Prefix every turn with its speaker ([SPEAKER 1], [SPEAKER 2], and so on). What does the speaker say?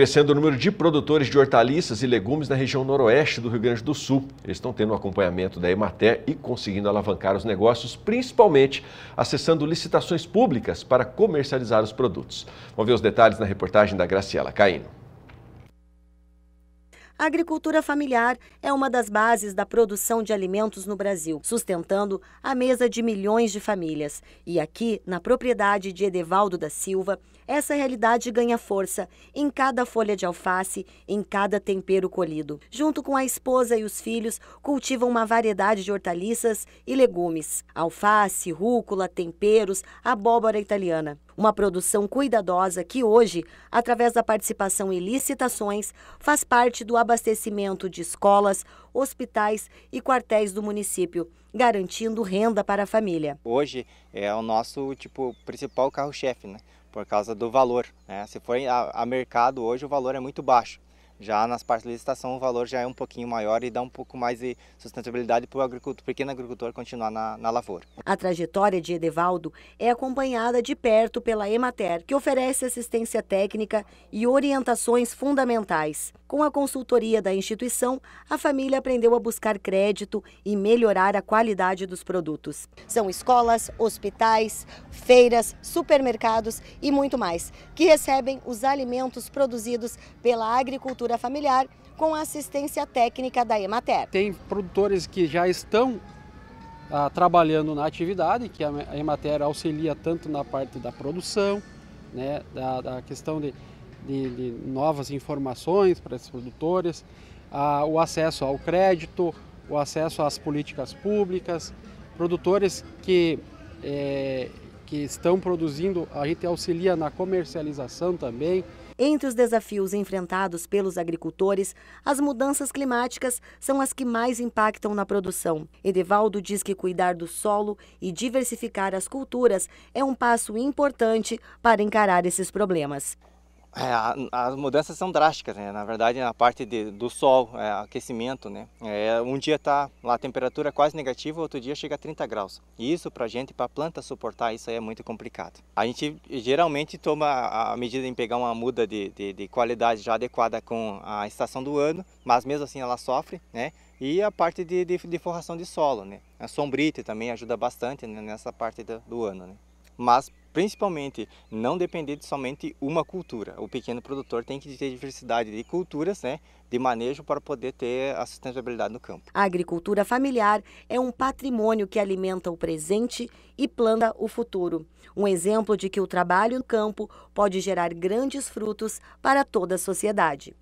[SPEAKER 1] crescendo o número de produtores de hortaliças e legumes na região noroeste do Rio Grande do Sul. Eles estão tendo um acompanhamento da Emater e conseguindo alavancar os negócios, principalmente acessando licitações públicas para comercializar os produtos. Vamos ver os detalhes na reportagem da Graciela Caíno.
[SPEAKER 2] A agricultura familiar é uma das bases da produção de alimentos no Brasil, sustentando a mesa de milhões de famílias. E aqui, na propriedade de Edevaldo da Silva, essa realidade ganha força em cada folha de alface, em cada tempero colhido. Junto com a esposa e os filhos, cultivam uma variedade de hortaliças e legumes: alface, rúcula, temperos, abóbora italiana. Uma produção cuidadosa que hoje, através da participação em licitações, faz parte do abastecimento de escolas, hospitais e quartéis do município, garantindo renda para a família.
[SPEAKER 3] Hoje é o nosso tipo principal carro-chefe, né? por causa do valor. Né? Se for a, a mercado hoje, o valor é muito baixo. Já nas partes de licitação o valor já é um pouquinho maior e dá um pouco mais de sustentabilidade para o agricultor, pequeno agricultor continuar na, na lavoura.
[SPEAKER 2] A trajetória de Edevaldo é acompanhada de perto pela Emater, que oferece assistência técnica e orientações fundamentais. Com a consultoria da instituição, a família aprendeu a buscar crédito e melhorar a qualidade dos produtos. São escolas, hospitais, feiras, supermercados e muito mais, que recebem os alimentos produzidos pela agricultura agricultura familiar com assistência técnica da Emater.
[SPEAKER 1] Tem produtores que já estão ah, trabalhando na atividade, que a Emater auxilia tanto na parte da produção, né, da, da questão de, de, de, novas informações para esses produtores, ah, o acesso ao crédito, o acesso às políticas públicas, produtores que, eh, que estão produzindo, a gente auxilia na comercialização também, entre os desafios
[SPEAKER 2] enfrentados pelos agricultores, as mudanças climáticas são as que mais impactam na produção. Edevaldo diz que cuidar do solo e diversificar as culturas é um passo importante para encarar esses problemas.
[SPEAKER 3] É, a, as mudanças são drásticas, né? na verdade, na parte de, do sol, é, aquecimento. Né? É, um dia está lá a temperatura é quase negativa, outro dia chega a 30 graus. E isso para a gente, para a planta suportar isso aí é muito complicado. A gente geralmente toma a, medida em pegar uma muda de, de, de, qualidade já adequada com a estação do ano, mas mesmo assim ela sofre, né? E a parte de, de forração de solo, né? A sombrite também ajuda bastante né? nessa parte do, do ano, né? mas principalmente não depender de somente uma cultura. O pequeno produtor tem que ter diversidade de culturas, né, de manejo para poder ter a sustentabilidade no campo.
[SPEAKER 2] A agricultura familiar é um patrimônio que alimenta o presente e planta o futuro. Um exemplo de que o trabalho no campo pode gerar grandes frutos para toda a sociedade.